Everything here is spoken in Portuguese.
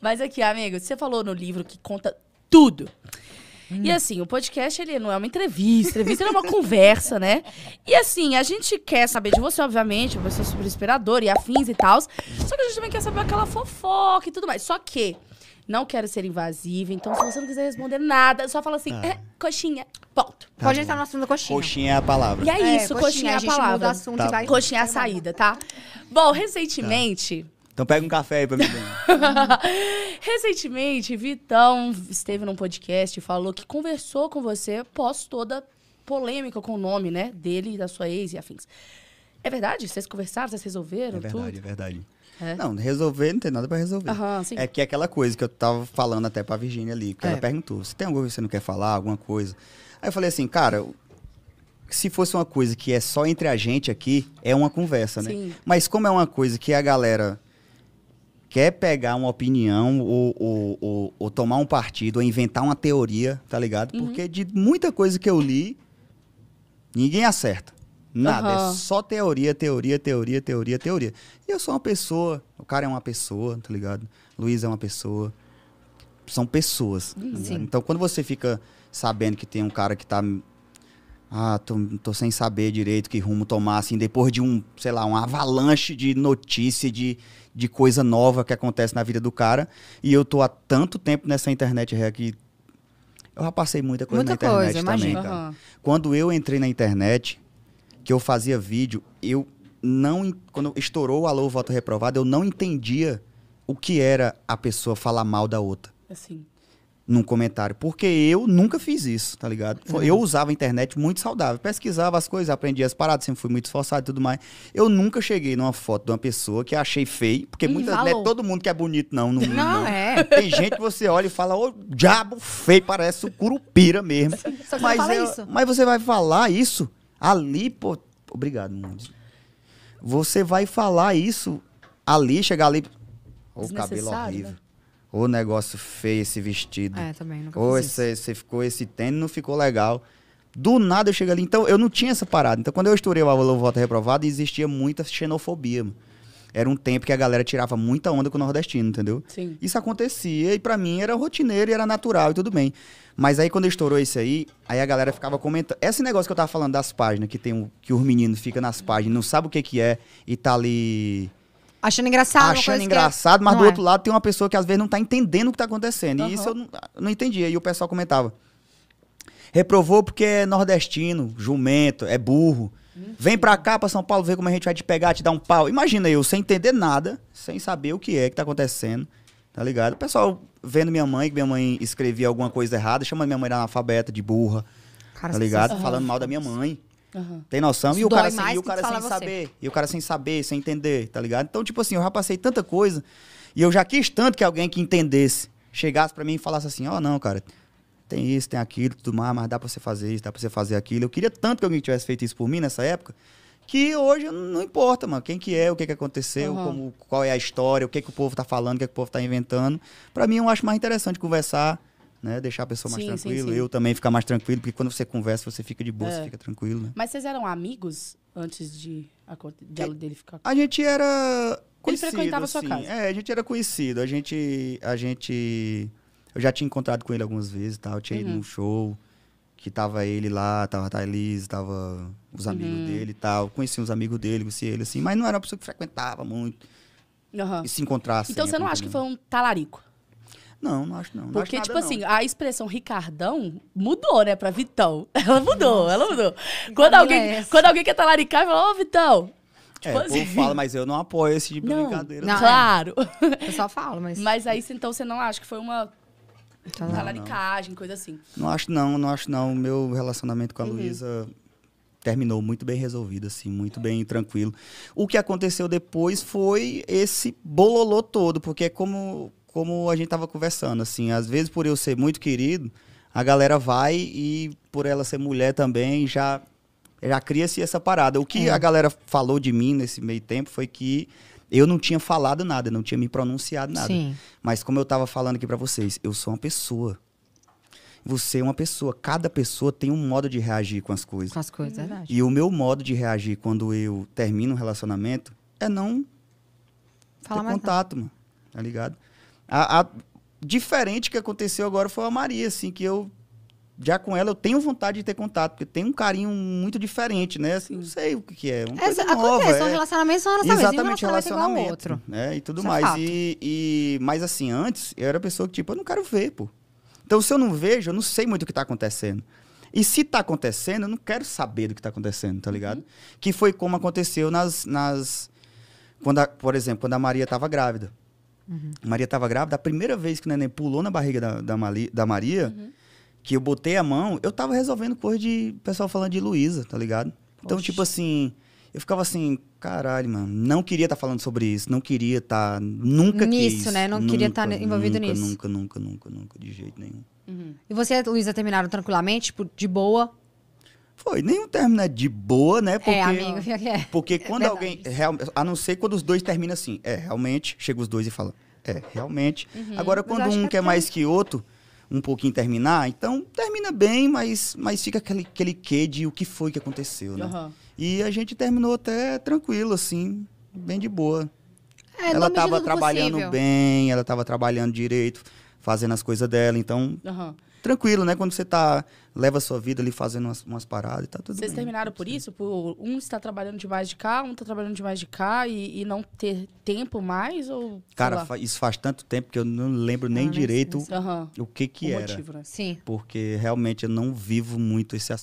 Mas aqui, amigo, você falou no livro que conta tudo. Hum. E assim, o podcast ele não é uma entrevista, entrevista é uma conversa, né? E assim, a gente quer saber de você, obviamente, você é super inspirador e afins e tal. Só que a gente também quer saber aquela fofoca e tudo mais. Só que não quero ser invasiva, então se você não quiser responder nada, só fala assim, ah. eh, coxinha, ponto. Tá Pode bom. entrar no assunto da coxinha. Coxinha é a palavra. E é, é isso, coxinha, coxinha, é a, a palavra. Tá. Coxinha é a saída, tá? Bom, recentemente, tá. Então pega um café aí pra mim. Recentemente, Vitão esteve num podcast e falou que conversou com você pós toda polêmica com o nome, né? Dele, da sua ex e afins. É verdade? Vocês conversaram, vocês resolveram? É verdade, tudo? é verdade. É. Não, resolver não tem nada para resolver. é que é aquela coisa que eu tava falando até pra Virginia ali, que é. ela perguntou: se tem alguma coisa que você não quer falar, alguma coisa. Aí eu falei assim, cara, se fosse uma coisa que é só entre a gente aqui, é uma conversa, né? Sim. Mas como é uma coisa que a galera quer pegar uma opinião ou, ou, ou, ou tomar um partido, ou inventar uma teoria, tá ligado? Uhum. Porque de muita coisa que eu li, ninguém acerta. Nada, uhum. é só teoria, teoria, teoria, teoria, teoria. E eu sou uma pessoa, o cara é uma pessoa, tá ligado? Luiz é uma pessoa. São pessoas. Tá então, quando você fica sabendo que tem um cara que tá ah, tô, tô, sem saber direito que rumo tomar, assim, depois de um, sei lá, um avalanche de notícia, de, de coisa nova que acontece na vida do cara. E eu tô há tanto tempo nessa internet que eu já passei muita coisa muita na internet coisa, também, imagina. cara. Uhum. Quando eu entrei na internet, que eu fazia vídeo, eu não. Quando estourou o Alô Voto Reprovado, eu não entendia o que era a pessoa falar mal da outra. Assim num comentário, porque eu nunca fiz isso, tá ligado? Eu é. usava a internet muito saudável, pesquisava as coisas, aprendia as paradas, sempre fui muito esforçado e tudo mais. Eu nunca cheguei numa foto de uma pessoa que achei feio, porque muitas, não é todo mundo que é bonito não no mundo, não, não. é. Tem gente que você olha e fala, ô diabo feio, parece o curupira mesmo. Só que mas, fala isso. mas você vai falar isso ali, pô, obrigado, mundo. Você vai falar isso ali, chegar ali, o cabelo horrível. Né? O negócio feio esse vestido. É, também, nunca Ou esse, você ficou esse tênis, não ficou legal. Do nada eu cheguei ali. Então, eu não tinha essa parada. Então, quando eu estourei o Avalor Voto Reprovado, existia muita xenofobia. Era um tempo que a galera tirava muita onda com o nordestino, entendeu? Sim. Isso acontecia e para mim era rotineiro e era natural e tudo bem. Mas aí quando estourou isso aí, aí a galera ficava comentando. Esse negócio que eu tava falando das páginas, que tem um, que os meninos ficam nas páginas, não sabe o que que é e tá ali Achando engraçado. Achando é engraçado, que... mas não do é. outro lado tem uma pessoa que às vezes não tá entendendo o que tá acontecendo. Uhum. E isso eu não, não entendia. E o pessoal comentava. Reprovou porque é nordestino, jumento, é burro. Vem pra cá, pra São Paulo, ver como a gente vai te pegar, te dar um pau. Imagina eu, sem entender nada, sem saber o que é que tá acontecendo, tá ligado? O pessoal vendo minha mãe, que minha mãe escrevia alguma coisa errada, chama minha mãe de analfabeta, de burra, Cara, tá ligado? Falando mal da minha mãe. Uhum. Tem noção? e o cara, sem, e o cara sem você. saber. E o cara sem saber, sem entender, tá ligado? Então, tipo assim, eu já passei tanta coisa. E eu já quis tanto que alguém que entendesse chegasse para mim e falasse assim: ó, oh, não, cara, tem isso, tem aquilo, tudo mais, mas dá pra você fazer isso, dá pra você fazer aquilo. Eu queria tanto que alguém tivesse feito isso por mim nessa época, que hoje não importa, mano, quem que é, o que que aconteceu, uhum. como, qual é a história, o que que o povo tá falando, o que, que o povo tá inventando. para mim, eu acho mais interessante conversar né? Deixar a pessoa mais tranquila, eu também ficar mais tranquilo, porque quando você conversa, você fica de boa, é. você fica tranquilo. Né? Mas vocês eram amigos antes de, de é, ela dele ficar A gente era conhecido, Ele frequentava assim. sua casa. É, a gente era conhecido, a gente a gente eu já tinha encontrado com ele algumas vezes, tal, tinha uhum. ido num show que tava ele lá, tava a Thaís, tava os amigos uhum. dele e tal. Conheci uns amigos dele, conheci ele assim, mas não era uma pessoa que frequentava muito. Uhum. E se encontrasse. Então você não acha que foi um talarico? Não, não acho não. não Porque, acho nada, tipo não. assim, a expressão Ricardão mudou, né, pra Vitão. Ela mudou, Nossa. ela mudou. Quando alguém, é quando alguém quer talaricar, fala, ô oh, Vitão. É, tipo é, assim. fala, mas eu não apoio esse tipo não, de brincadeira. Não, é. claro. É. Eu só falo, mas. Mas aí, então, você não acha que foi uma então, talaricagem, coisa assim? Não acho não, não acho não. O meu relacionamento com a uhum. Luísa terminou muito bem resolvido, assim, muito bem tranquilo. O que aconteceu depois foi esse bololô todo, porque é como como a gente tava conversando, assim, às vezes por eu ser muito querido, a galera vai e por ela ser mulher também, já já cria-se essa parada. O que é. a galera falou de mim nesse meio tempo foi que eu não tinha falado nada, não tinha me pronunciado nada. Sim. Mas como eu tava falando aqui para vocês, eu sou uma pessoa. Você é uma pessoa. Cada pessoa tem um modo de reagir com as coisas. Com as coisas, é verdade. E o meu modo de reagir quando eu termino um relacionamento é não Fala ter contato, nada. mano. Tá ligado? A, a, diferente que aconteceu agora foi a Maria, assim, que eu já com ela eu tenho vontade de ter contato, porque tem um carinho muito diferente, né? Assim, não sei o que, que é. Uma é, coisa acontece, nova, é... um relacionamento Exatamente, um relacionamento. Outro. Né? E tudo Isso é mais. É e, e, mas assim, antes eu era pessoa que, tipo, eu não quero ver, pô. Então, se eu não vejo, eu não sei muito o que está acontecendo. E se está acontecendo, eu não quero saber do que está acontecendo, tá ligado? Uhum. Que foi como aconteceu nas. nas quando a, por exemplo, quando a Maria estava grávida. Uhum. Maria estava grávida. A primeira vez que o neném pulou na barriga da, da, Mali, da Maria, uhum. que eu botei a mão, eu tava resolvendo coisa de pessoal falando de Luísa, tá ligado? Então, tipo assim, eu ficava assim, caralho, mano, não queria estar tá falando sobre isso, não queria estar. Tá, nunca nisso, quis. né? Não tá nunca, queria estar tá envolvido nunca, nisso. Nunca, nunca, nunca, nunca, de jeito nenhum. Uhum. E você e a Luísa terminaram tranquilamente, tipo, de boa? Foi, nenhum término é de boa, né? É, porque, é, amigo, é. Porque quando é alguém. Real, a não ser quando os dois terminam assim. É, realmente, chega os dois e fala. É, realmente. Uhum. Agora, quando um que é quer mais que outro, um pouquinho terminar, então termina bem, mas, mas fica aquele, aquele quê de o que foi que aconteceu, né? Uhum. E a gente terminou até tranquilo, assim, bem de boa. É, ela estava trabalhando possível. bem, ela estava trabalhando direito, fazendo as coisas dela, então. Uhum tranquilo, né? Quando você tá. Leva a sua vida ali fazendo umas, umas paradas e tá tudo Vocês bem. terminaram por isso? Por um está trabalhando demais de cá, um está trabalhando demais de cá e, e, não ter tempo mais? Ou, Cara, fa isso faz tanto tempo que eu não lembro nem ah, direito é o que que o era. Motivo, né? Sim. Porque realmente eu não vivo muito esse assunto.